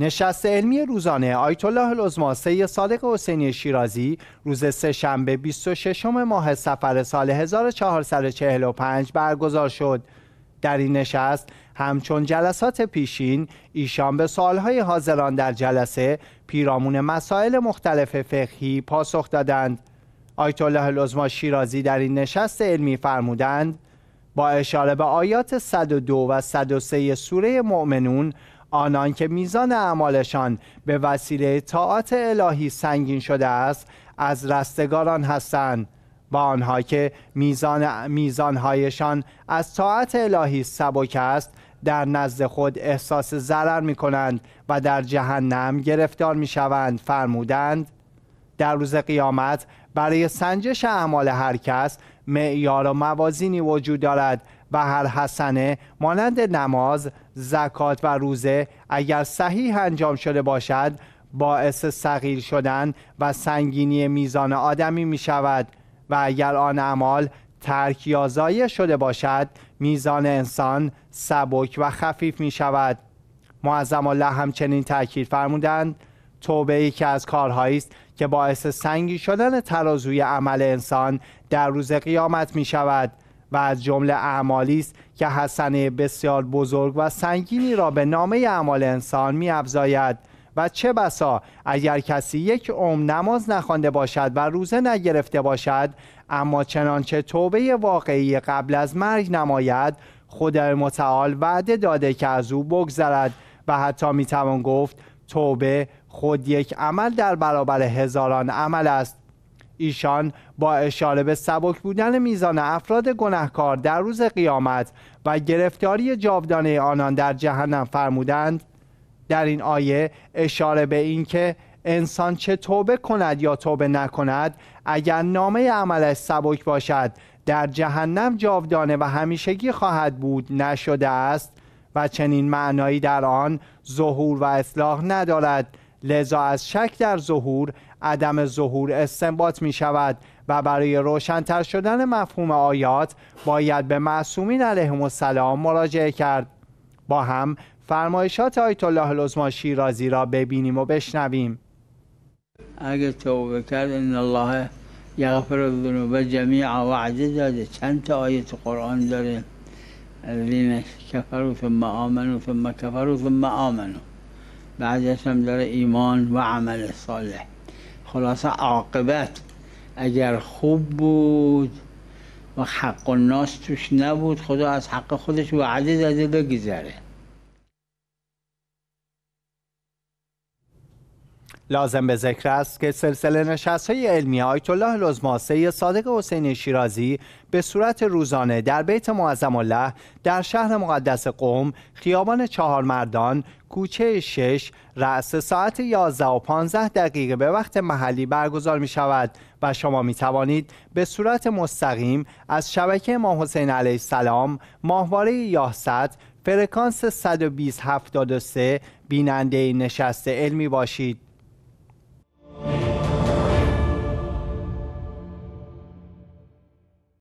نشست علمی روزانه آیت الله العظما سید صادق حسینی شیرازی روز سهشنبه 26 ماه سفر سال 1445 برگزار شد. در این نشست همچون جلسات پیشین ایشان به سالهای حاضران در جلسه پیرامون مسائل مختلف فقهی پاسخ دادند. آیت الله العظما شیرازی در این نشست علمی فرمودند با اشاره به آیات 102 و 103 سوره مؤمنون آنان که میزان اعمالشان به وسیله طاعت الهی سنگین شده است از رستگاران هستند و آنها که میزان میزانهایشان از طاعت الهی سبک است در نزد خود احساس ضرر می کنند و در جهنم گرفتار می شوند فرمودند در روز قیامت برای سنجش اعمال هر کس معیار و موازینی وجود دارد و هر حسنه مانند نماز، زکات و روزه اگر صحیح انجام شده باشد باعث صغیر شدن و سنگینی میزان آدمی می شود و اگر آن اعمال ترک یا شده باشد میزان انسان سبک و خفیف می شود معظم الله همچنین تاکید فرمودند توبه که از کارهایی است که باعث سنگی شدن ترازوی عمل انسان در روز قیامت می شود و از جمله اعمالی است که حسنه بسیار بزرگ و سنگینی را به نامه اعمال انسان می افزاید و چه بسا اگر کسی یک عمر نماز نخوانده باشد و روزه نگرفته باشد اما چنانچه توبه واقعی قبل از مرگ نماید خود متعال وعده داده که از او بگذرد و حتی میتوان گفت توبه خود یک عمل در برابر هزاران عمل است ایشان با اشاره به سبک بودن میزان افراد گناهکار در روز قیامت و گرفتاری جاودانه آنان در جهنم فرمودند در این آیه اشاره به این که انسان چه توبه کند یا توبه نکند اگر نامه عملش سبک باشد در جهنم جاودانه و همیشگی خواهد بود نشده است و چنین معنایی در آن ظهور و اصلاح ندارد لذا از شک در ظهور عدم ظهور استنباط می شود و برای روشنتر شدن مفهوم آیات باید به معصومین علیهم السلام مراجعه کرد با هم فرمایشات آیت الله العظما شیرازی را ببینیم و بشنویم اگر توبه کرد ان الله یغفر الذنوب جمیعا وعده داده چند تا آیت قرآن داره الذین کفروا ثم آمنوا ثم کفروا ثم آمنوا بعدش هم داره ایمان و عمل صالح خلاصه عاقبت اگر خوب بود و حق الناس توش نبود خدا از حق خودش وعده داده بگذره لازم به ذکر است که سلسله نشست های علمی آیت الله لزماسه صادق حسین شیرازی به صورت روزانه در بیت معظم الله در شهر مقدس قوم خیابان چهار مردان کوچه شش رأس ساعت 11 و 15 دقیقه به وقت محلی برگزار می شود و شما می توانید به صورت مستقیم از شبکه امام حسین علیه السلام ماهواره یاهصد فرکانس 12073 بیننده نشست علمی باشید